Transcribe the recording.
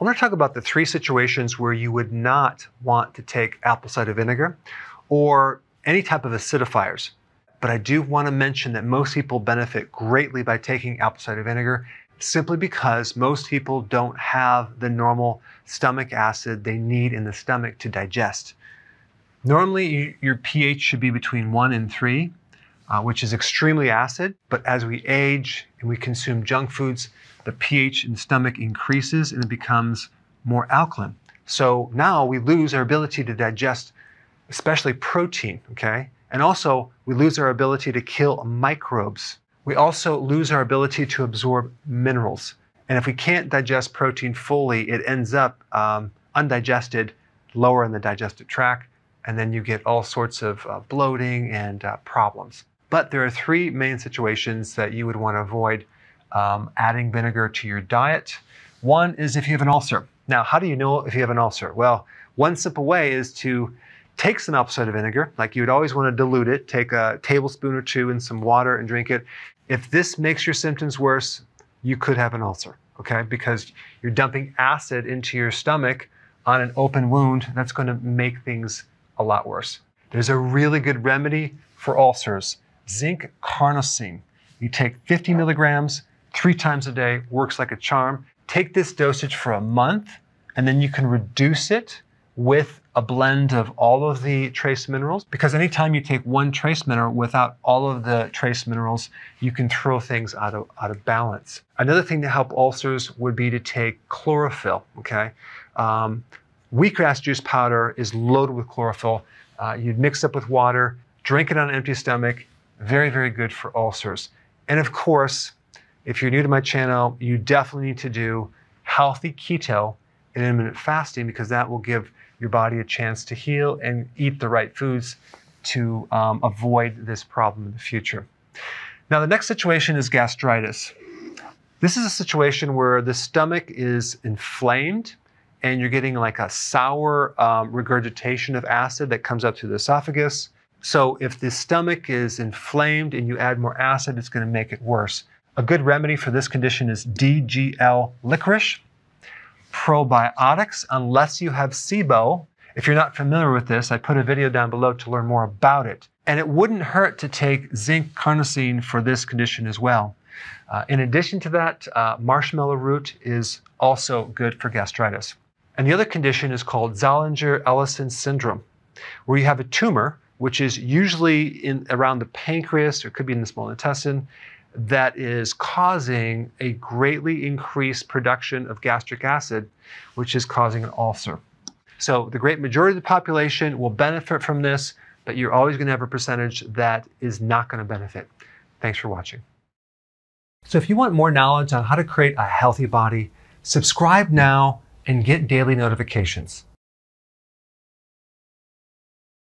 I want to talk about the three situations where you would not want to take apple cider vinegar or any type of acidifiers. But I do want to mention that most people benefit greatly by taking apple cider vinegar simply because most people don't have the normal stomach acid they need in the stomach to digest. Normally, your pH should be between 1 and 3 uh, which is extremely acid. But as we age and we consume junk foods, the pH in the stomach increases and it becomes more alkaline. So now we lose our ability to digest, especially protein, okay? And also, we lose our ability to kill microbes. We also lose our ability to absorb minerals. And if we can't digest protein fully, it ends up um, undigested, lower in the digestive tract, and then you get all sorts of uh, bloating and uh, problems. But there are three main situations that you would want to avoid um, adding vinegar to your diet. One is if you have an ulcer. Now, how do you know if you have an ulcer? Well, one simple way is to take some apple cider vinegar, like you would always want to dilute it, take a tablespoon or two in some water and drink it. If this makes your symptoms worse, you could have an ulcer, okay? Because you're dumping acid into your stomach on an open wound. That's going to make things a lot worse. There's a really good remedy for ulcers zinc carnosine. You take 50 milligrams three times a day, works like a charm. Take this dosage for a month, and then you can reduce it with a blend of all of the trace minerals. Because anytime you take one trace mineral without all of the trace minerals, you can throw things out of, out of balance. Another thing to help ulcers would be to take chlorophyll, okay? Um, wheatgrass juice powder is loaded with chlorophyll. Uh, you'd mix up with water, drink it on an empty stomach, very, very good for ulcers. And of course, if you're new to my channel, you definitely need to do healthy keto and intermittent fasting because that will give your body a chance to heal and eat the right foods to um, avoid this problem in the future. Now, the next situation is gastritis. This is a situation where the stomach is inflamed and you're getting like a sour um, regurgitation of acid that comes up through the esophagus. So if the stomach is inflamed and you add more acid, it's going to make it worse. A good remedy for this condition is DGL licorice, probiotics, unless you have SIBO. If you're not familiar with this, I put a video down below to learn more about it. And it wouldn't hurt to take zinc carnosine for this condition as well. Uh, in addition to that, uh, marshmallow root is also good for gastritis. And the other condition is called Zollinger Ellison syndrome, where you have a tumor which is usually in, around the pancreas or could be in the small intestine, that is causing a greatly increased production of gastric acid, which is causing an ulcer. So the great majority of the population will benefit from this, but you're always going to have a percentage that is not going to benefit. Thanks for watching. So if you want more knowledge on how to create a healthy body, subscribe now and get daily notifications.